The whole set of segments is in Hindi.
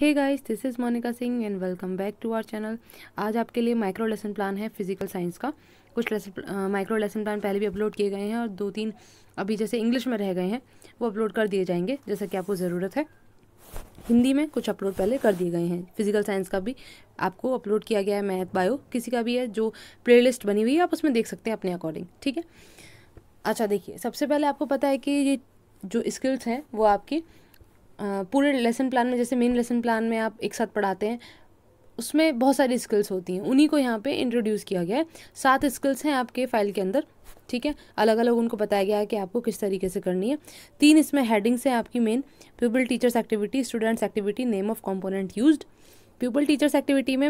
Hey guys this is Monika Singh and welcome back to our channel आज आपके लिए माइक्रो लेसन प्लान है फिजिकल साइंस का कुछ लेसन माइक्रो लेसन प्लान पहले भी अपलोड किए गए हैं और दो तीन अभी जैसे इंग्लिश में रह गए हैं वो अपलोड कर दिए जाएंगे जैसा कि आपको ज़रूरत है हिंदी में कुछ अपलोड पहले कर दिए गए हैं फिजिकल साइंस का भी आपको अपलोड किया गया है मैथ बायो किसी का भी है जो प्ले बनी हुई है आप उसमें देख सकते हैं अपने अकॉर्डिंग ठीक है अच्छा देखिए सबसे पहले आपको पता है कि ये जो स्किल्स हैं वो आपकी पूरे लेसन प्लान में जैसे मेन लेसन प्लान में आप एक साथ पढ़ाते हैं उसमें बहुत सारी स्किल्स होती हैं उन्हीं को यहाँ पे इंट्रोड्यूस किया गया है सात स्किल्स हैं आपके फाइल के अंदर ठीक है अलग अलग उनको बताया गया है कि आपको किस तरीके से करनी है तीन इसमें हेडिंग्स हैं आपकी main pupil teachers activity students activity name of component use pupil teachers activity में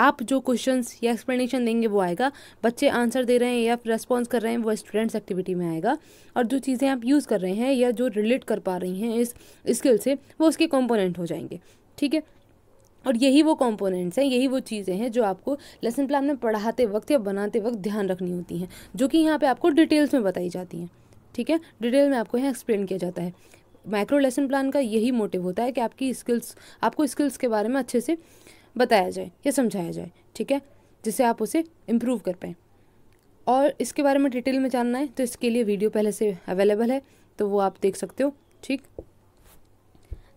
आप जो क्वेश्चन या एक्सप्लेनेशन देंगे वो आएगा बच्चे आंसर दे रहे हैं या रेस्पॉन्स कर रहे हैं वो स्टूडेंट्स एक्टिविटी में आएगा और जो चीज़ें आप यूज़ कर रहे हैं या जो रिलेट कर पा रही हैं इस स्किल से वो उसके कॉम्पोनेंट हो जाएंगे ठीक है और यही वो कंपोनेंट्स हैं यही वो चीज़ें हैं जो आपको लेसन प्लान में पढ़ाते वक्त या बनाते वक्त ध्यान रखनी होती हैं जो कि यहाँ पे आपको डिटेल्स में बताई जाती हैं ठीक है डिटेल में आपको यहाँ एक्सप्लेन किया जाता है माइक्रो लेसन प्लान का यही मोटिव होता है कि आपकी स्किल्स आपको स्किल्स के बारे में अच्छे से बताया जाए या समझाया जाए ठीक है जिससे आप उसे इम्प्रूव कर पाएँ और इसके बारे में डिटेल में जानना है तो इसके लिए वीडियो पहले से अवेलेबल है तो वो आप देख सकते हो ठीक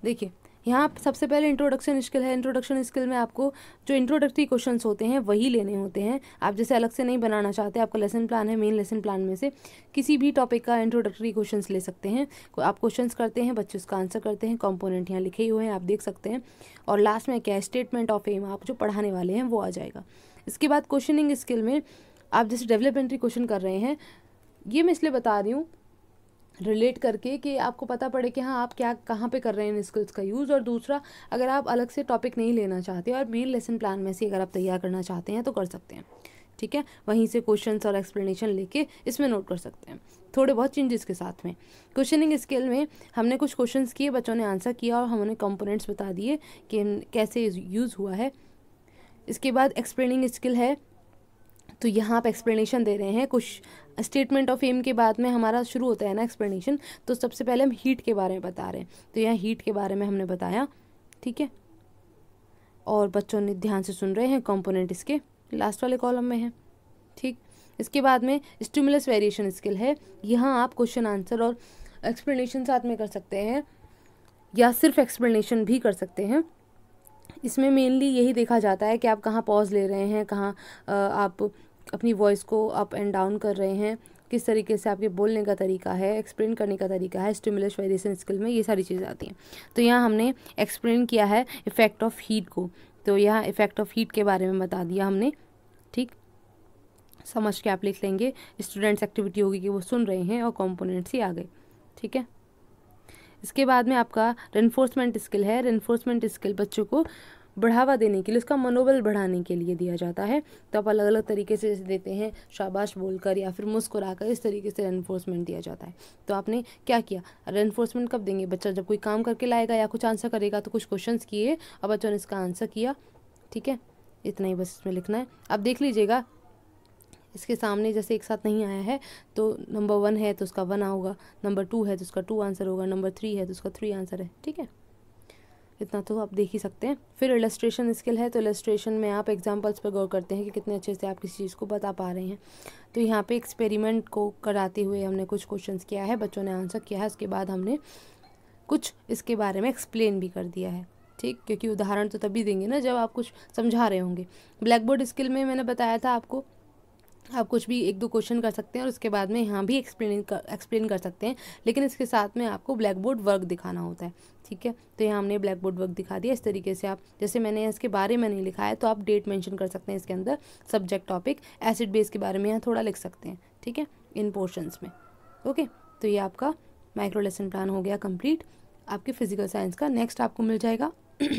देखिए यहाँ सबसे पहले इंट्रोडक्शन स्किल है इंट्रोडक्शन स्किल में आपको जो इंट्रोडक्टरी क्वेश्चन होते हैं वही लेने होते हैं आप जैसे अलग से नहीं बनाना चाहते आपका लेसन प्लान है मेन लेसन प्लान में से किसी भी टॉपिक का इंट्रोडक्टरी क्वेश्चन ले सकते हैं आप क्वेश्चन करते हैं बच्चे उसका आंसर करते हैं कॉम्पोनेंट यहाँ लिखे हुए हैं आप देख सकते हैं और लास्ट में क्या स्टेटमेंट ऑफ एम आप जो पढ़ाने वाले हैं वो आ जाएगा इसके बाद क्वेश्चनिंग स्किल में आप जैसे डेवलपमेंट्री क्वेश्चन कर रहे हैं ये मैं इसलिए बता रही हूँ रिलेट करके कि आपको पता पड़े कि हाँ आप क्या कहाँ पे कर रहे हैं इन स्किल्स का यूज़ और दूसरा अगर आप अलग से टॉपिक नहीं लेना चाहते और मेन लेसन प्लान में से अगर आप तैयार करना चाहते हैं तो कर सकते हैं ठीक है वहीं से क्वेश्चन और एक्सप्लेनेशन लेके इसमें नोट कर सकते हैं थोड़े बहुत चेंजेस के साथ में क्वेश्चनिंग स्केल में हमने कुछ क्वेश्चंस किए बच्चों ने आंसर किया और हमने कंपोनेंट्स बता दिए कि कैसे यूज़ हुआ है इसके बाद एक्सप्लेनिंग स्किल है तो यहाँ आप एक्सप्लेनेशन दे रहे हैं कुछ स्टेटमेंट ऑफ एम के बाद में हमारा शुरू होता है ना एक्सप्लेनेशन तो सबसे पहले हम हीट के बारे में बता रहे हैं तो यहाँ हीट के बारे में हमने बताया ठीक है और बच्चों ने ध्यान से सुन रहे हैं कंपोनेंट इसके लास्ट वाले कॉलम में है ठीक इसके बाद में स्टिमुलस वेरिएशन स्किल है यहाँ आप क्वेश्चन आंसर और एक्सप्लेनेशन साथ में कर सकते हैं या सिर्फ एक्सप्लेनेशन भी कर सकते हैं इसमें मेनली यही देखा जाता है कि आप कहाँ पॉज ले रहे हैं कहाँ आप अपनी वॉइस को अप एंड डाउन कर रहे हैं किस तरीके से आपके बोलने का तरीका है एक्सप्लेन करने का तरीका है स्टिमुलस वेरिएशन स्किल में ये सारी चीज़ें आती हैं तो यहाँ हमने एक्सप्लेन किया है इफ़ेक्ट ऑफ हीट को तो यहाँ इफ़ेक्ट ऑफ हीट के बारे में बता दिया हमने ठीक समझ के आप लिख लेंगे स्टूडेंट्स एक्टिविटी होगी कि वो सुन रहे हैं और कॉम्पोनेंट्स ही आ गए ठीक है इसके बाद में आपका रेनफोर्समेंट स्किल है रेनफोर्समेंट स्किल बच्चों को बढ़ावा देने के लिए उसका मनोबल बढ़ाने के लिए दिया जाता है तो आप अलग अलग तरीके से देते हैं शाबाश बोलकर या फिर मुस्कुरा कर इस तरीके से रेनफोर्समेंट दिया जाता है तो आपने क्या किया रेनफोर्समेंट कब देंगे बच्चा जब कोई काम करके लाएगा या कुछ आंसर करेगा तो कुछ क्वेश्चन किए और बच्चों ने इसका आंसर किया ठीक है इतना ही बस इसमें लिखना है आप देख लीजिएगा इसके सामने जैसे एक साथ नहीं आया है तो नंबर वन है तो उसका वन होगा नंबर टू है तो उसका टू आंसर होगा नंबर थ्री है तो उसका थ्री आंसर है ठीक है इतना तो आप देख ही सकते हैं फिर इलस्ट्रेशन स्किल है तो इलस्ट्रेशन में आप एग्जाम्पल्स पर गौर करते हैं कि कितने अच्छे से आप किसी चीज़ को बता पा रहे हैं तो यहाँ पे एक्सपेरिमेंट को कराते हुए हमने कुछ क्वेश्चंस किया है बच्चों ने आंसर किया है उसके बाद हमने कुछ इसके बारे में एक्सप्लेन भी कर दिया है ठीक क्योंकि उदाहरण तो तभी देंगे ना जब आप कुछ समझा रहे होंगे ब्लैक बोर्ड स्किल में मैंने बताया था आपको आप कुछ भी एक दो क्वेश्चन कर सकते हैं और उसके बाद में यहाँ भी एक्सप्लेन एक्सप्लेन कर सकते हैं लेकिन इसके साथ में आपको ब्लैक बोर्ड वर्क दिखाना होता है ठीक है तो यहाँ हमने ब्लैक बोर्ड वर्क दिखा दिया इस तरीके से आप जैसे मैंने इसके बारे में नहीं लिखा है तो आप डेट मैंशन कर सकते हैं इसके अंदर सब्जेक्ट टॉपिक एसिड बेस के बारे में यहाँ थोड़ा लिख सकते हैं ठीक है इन पोर्शंस में ओके तो ये आपका माइक्रो लेसन प्लान हो गया कम्प्लीट आपके फिजिकल साइंस का नेक्स्ट आपको मिल जाएगा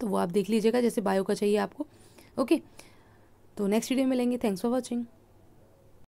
तो वो आप देख लीजिएगा जैसे बायो का चाहिए आपको ओके okay? तो नेक्स्ट वीडियो मिलेंगे थैंक्स फॉर वॉचिंग